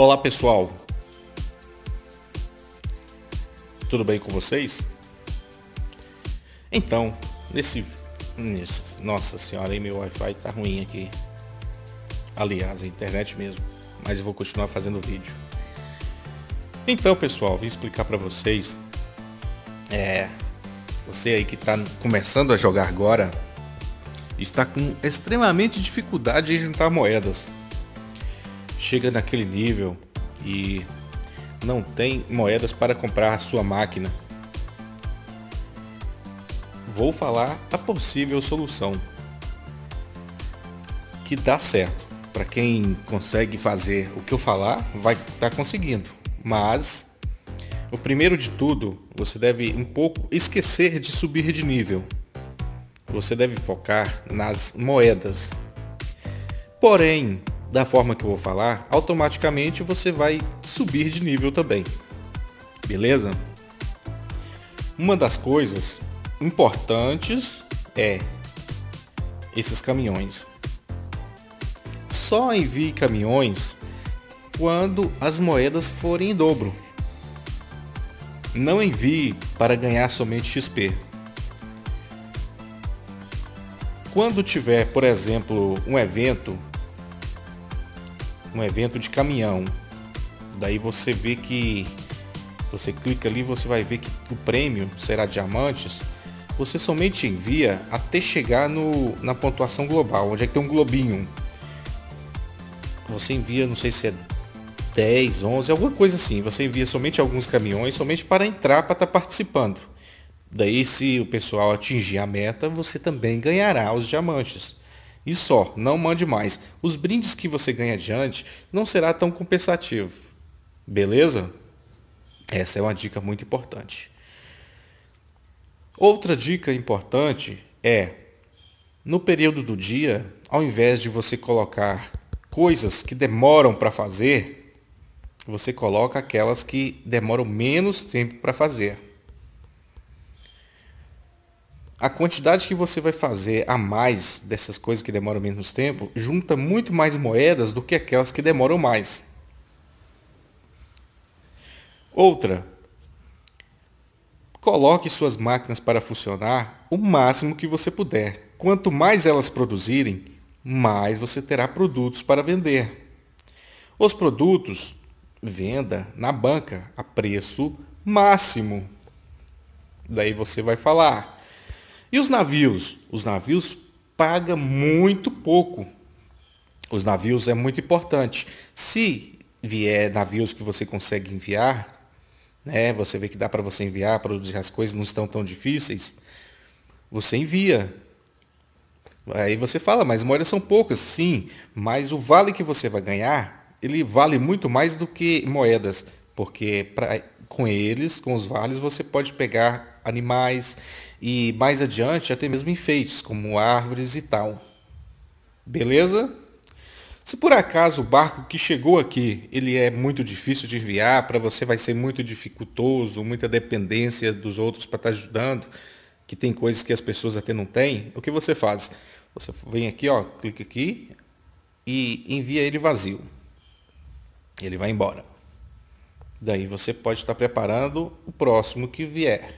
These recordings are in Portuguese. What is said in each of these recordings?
Olá, pessoal. Tudo bem com vocês? Então, nesse, nesse nossa senhora, aí meu Wi-Fi tá ruim aqui. Aliás, a internet mesmo, mas eu vou continuar fazendo vídeo. Então, pessoal, vim explicar para vocês é você aí que está começando a jogar agora está com extremamente dificuldade em juntar moedas chega naquele nível e não tem moedas para comprar a sua máquina. Vou falar a possível solução que dá certo. Para quem consegue fazer o que eu falar, vai estar tá conseguindo. Mas o primeiro de tudo, você deve um pouco esquecer de subir de nível. Você deve focar nas moedas. Porém, da forma que eu vou falar, automaticamente você vai subir de nível também. Beleza? Uma das coisas importantes é esses caminhões. Só envie caminhões quando as moedas forem em dobro. Não envie para ganhar somente XP. Quando tiver, por exemplo, um evento um evento de caminhão. Daí você vê que você clica ali, você vai ver que o prêmio será diamantes. Você somente envia até chegar no, na pontuação global, onde é que tem um globinho. Você envia, não sei se é 10, 11, alguma coisa assim. Você envia somente alguns caminhões, somente para entrar, para estar tá participando. Daí, se o pessoal atingir a meta, você também ganhará os diamantes. E só, não mande mais. Os brindes que você ganha adiante não será tão compensativo. Beleza? Essa é uma dica muito importante. Outra dica importante é, no período do dia, ao invés de você colocar coisas que demoram para fazer, você coloca aquelas que demoram menos tempo para fazer a quantidade que você vai fazer a mais dessas coisas que demoram menos tempo junta muito mais moedas do que aquelas que demoram mais. Outra, coloque suas máquinas para funcionar o máximo que você puder. Quanto mais elas produzirem, mais você terá produtos para vender. Os produtos venda na banca a preço máximo. Daí você vai falar e os navios? Os navios pagam muito pouco. Os navios é muito importante. Se vier navios que você consegue enviar, né, você vê que dá para você enviar, produzir as coisas não estão tão difíceis, você envia. Aí você fala, mas moedas são poucas, sim, mas o vale que você vai ganhar, ele vale muito mais do que moedas, porque pra, com eles, com os vales, você pode pegar animais e mais adiante até mesmo enfeites, como árvores e tal. Beleza? Se por acaso o barco que chegou aqui, ele é muito difícil de enviar, para você vai ser muito dificultoso, muita dependência dos outros para estar tá ajudando, que tem coisas que as pessoas até não têm, o que você faz? Você vem aqui, ó, clica aqui e envia ele vazio. Ele vai embora. Daí você pode estar tá preparando o próximo que vier.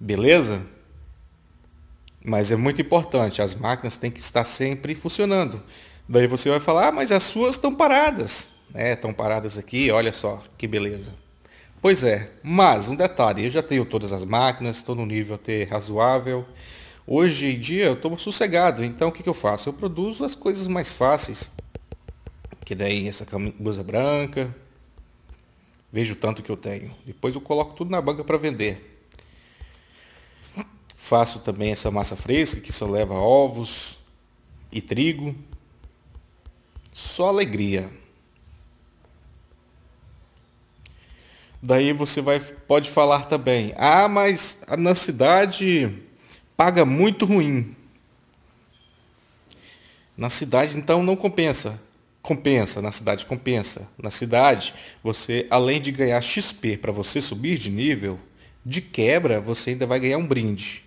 Beleza? Mas é muito importante, as máquinas têm que estar sempre funcionando. Daí você vai falar, ah, mas as suas estão paradas. Né? Estão paradas aqui, olha só, que beleza. Pois é, mas um detalhe, eu já tenho todas as máquinas, estou no nível até razoável. Hoje em dia eu estou sossegado, então o que, que eu faço? Eu produzo as coisas mais fáceis. Que daí essa blusa branca. Vejo o tanto que eu tenho. Depois eu coloco tudo na banca para vender. Faço também essa massa fresca que só leva ovos e trigo. Só alegria. Daí você vai, pode falar também, ah, mas na cidade paga muito ruim. Na cidade, então, não compensa. Compensa, na cidade compensa. Na cidade, você, além de ganhar XP para você subir de nível, de quebra, você ainda vai ganhar um brinde.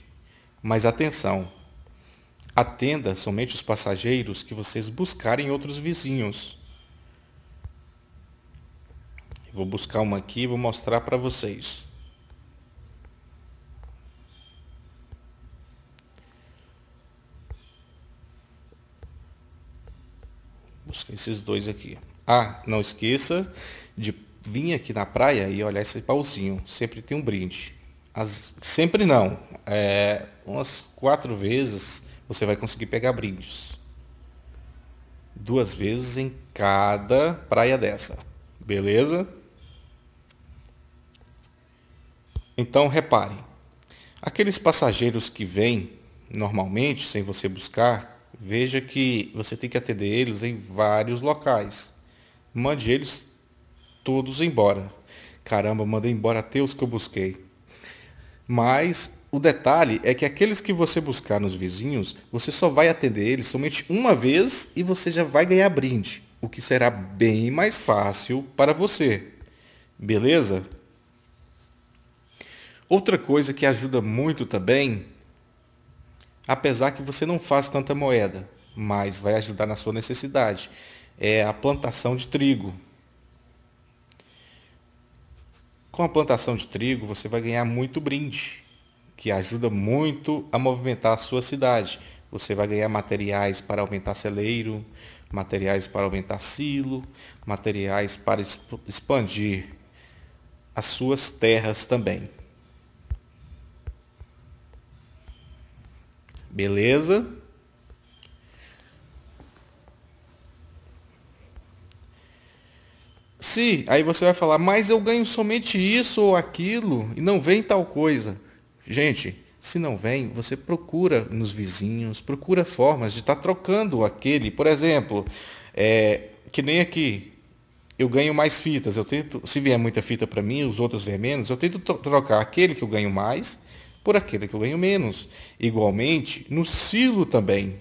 Mas atenção, atenda somente os passageiros que vocês buscarem outros vizinhos. vou buscar uma aqui e vou mostrar para vocês. Busquei esses dois aqui. Ah, não esqueça de vir aqui na praia e olhar esse pauzinho. Sempre tem um brinde. As, sempre não. É, umas quatro vezes você vai conseguir pegar brindes. Duas vezes em cada praia dessa. Beleza? Então repare, aqueles passageiros que vêm normalmente, sem você buscar, veja que você tem que atender eles em vários locais. Mande eles todos embora. Caramba, mandei embora até os que eu busquei. Mas o detalhe é que aqueles que você buscar nos vizinhos, você só vai atender eles somente uma vez e você já vai ganhar brinde, o que será bem mais fácil para você. Beleza? Outra coisa que ajuda muito também, apesar que você não faz tanta moeda, mas vai ajudar na sua necessidade, é a plantação de trigo. Com a plantação de trigo, você vai ganhar muito brinde, que ajuda muito a movimentar a sua cidade. Você vai ganhar materiais para aumentar celeiro, materiais para aumentar silo, materiais para expandir as suas terras também. Beleza? se, aí você vai falar, mas eu ganho somente isso ou aquilo e não vem tal coisa. Gente, se não vem, você procura nos vizinhos, procura formas de estar tá trocando aquele. Por exemplo, é, que nem aqui, eu ganho mais fitas. Eu tento, se vier muita fita para mim, os outros vier menos, eu tento trocar aquele que eu ganho mais por aquele que eu ganho menos. Igualmente, no silo também.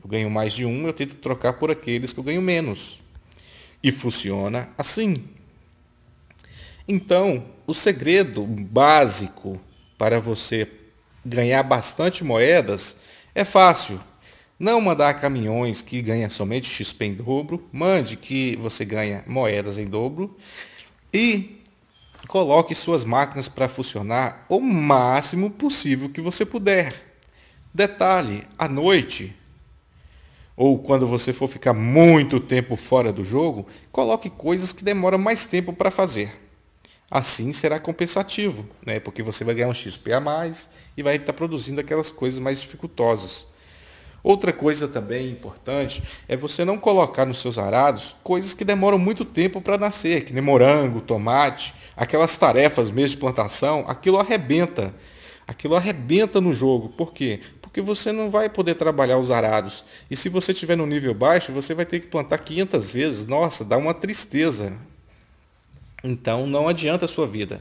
Eu ganho mais de um, eu tento trocar por aqueles que eu ganho menos. E funciona assim. Então, o segredo básico para você ganhar bastante moedas é fácil. Não mandar caminhões que ganha somente XP em dobro, mande que você ganha moedas em dobro e coloque suas máquinas para funcionar o máximo possível que você puder. Detalhe, à noite ou quando você for ficar muito tempo fora do jogo, coloque coisas que demoram mais tempo para fazer. Assim será compensativo, né? porque você vai ganhar um XP a mais e vai estar tá produzindo aquelas coisas mais dificultosas. Outra coisa também importante é você não colocar nos seus arados coisas que demoram muito tempo para nascer, que nem morango, tomate, aquelas tarefas mesmo de plantação, aquilo arrebenta. Aquilo arrebenta no jogo. Por quê? porque você não vai poder trabalhar os arados. E se você estiver no nível baixo, você vai ter que plantar 500 vezes. Nossa, dá uma tristeza. Então não adianta a sua vida.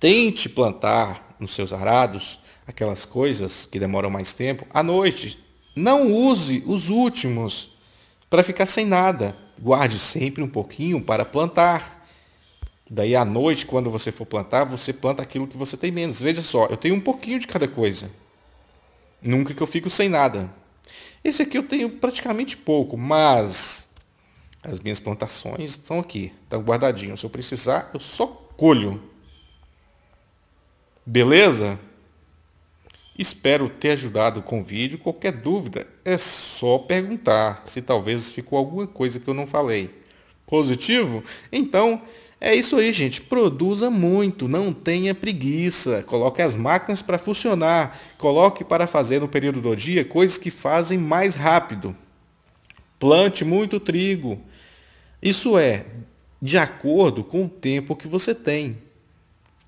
Tente plantar nos seus arados aquelas coisas que demoram mais tempo à noite. Não use os últimos para ficar sem nada. Guarde sempre um pouquinho para plantar. Daí à noite, quando você for plantar, você planta aquilo que você tem menos. Veja só, eu tenho um pouquinho de cada coisa. Nunca que eu fico sem nada. Esse aqui eu tenho praticamente pouco, mas as minhas plantações estão aqui, estão tá guardadinhas. Se eu precisar, eu só colho. Beleza? Espero ter ajudado com o vídeo. Qualquer dúvida é só perguntar se talvez ficou alguma coisa que eu não falei. Positivo? Então, é isso aí, gente. Produza muito, não tenha preguiça. Coloque as máquinas para funcionar. Coloque para fazer no período do dia coisas que fazem mais rápido. Plante muito trigo. Isso é de acordo com o tempo que você tem.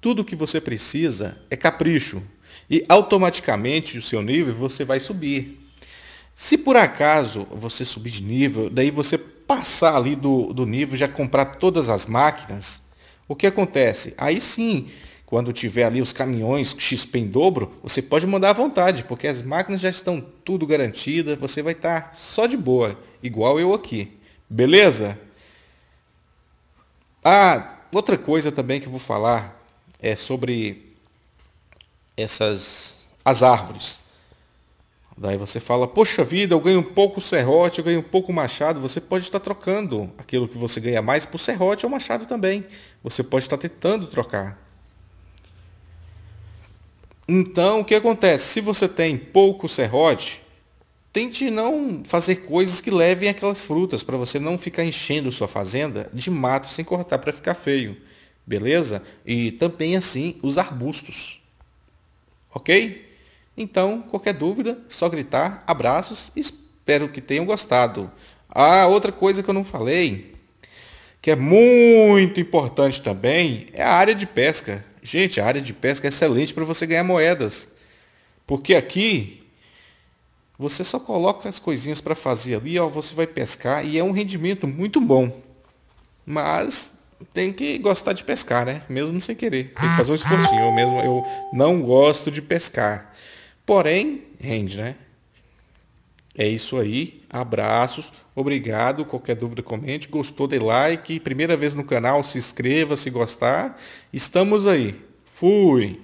Tudo o que você precisa é capricho. E automaticamente o seu nível você vai subir. Se por acaso você subir de nível, daí você passar ali do, do nível, já comprar todas as máquinas, o que acontece? Aí sim, quando tiver ali os caminhões XP em dobro, você pode mandar à vontade, porque as máquinas já estão tudo garantidas, você vai estar tá só de boa, igual eu aqui. Beleza? Ah, outra coisa também que eu vou falar é sobre essas as árvores. Daí você fala, poxa vida, eu ganho um pouco serrote, eu ganho um pouco machado. Você pode estar trocando aquilo que você ganha mais por serrote ou machado também. Você pode estar tentando trocar. Então, o que acontece? Se você tem pouco serrote, tente não fazer coisas que levem aquelas frutas, para você não ficar enchendo sua fazenda de mato sem cortar para ficar feio. Beleza? E também assim os arbustos. Ok? Então, qualquer dúvida, só gritar. Abraços, espero que tenham gostado. Ah, outra coisa que eu não falei, que é muito importante também, é a área de pesca. Gente, a área de pesca é excelente para você ganhar moedas. Porque aqui você só coloca as coisinhas para fazer ali, ó, você vai pescar e é um rendimento muito bom. Mas tem que gostar de pescar, né? Mesmo sem querer. Tem que fazer um esforço. Eu mesmo eu não gosto de pescar. Porém, rende, né? É isso aí. Abraços. Obrigado. Qualquer dúvida, comente. Gostou, de like. Primeira vez no canal, se inscreva se gostar. Estamos aí. Fui.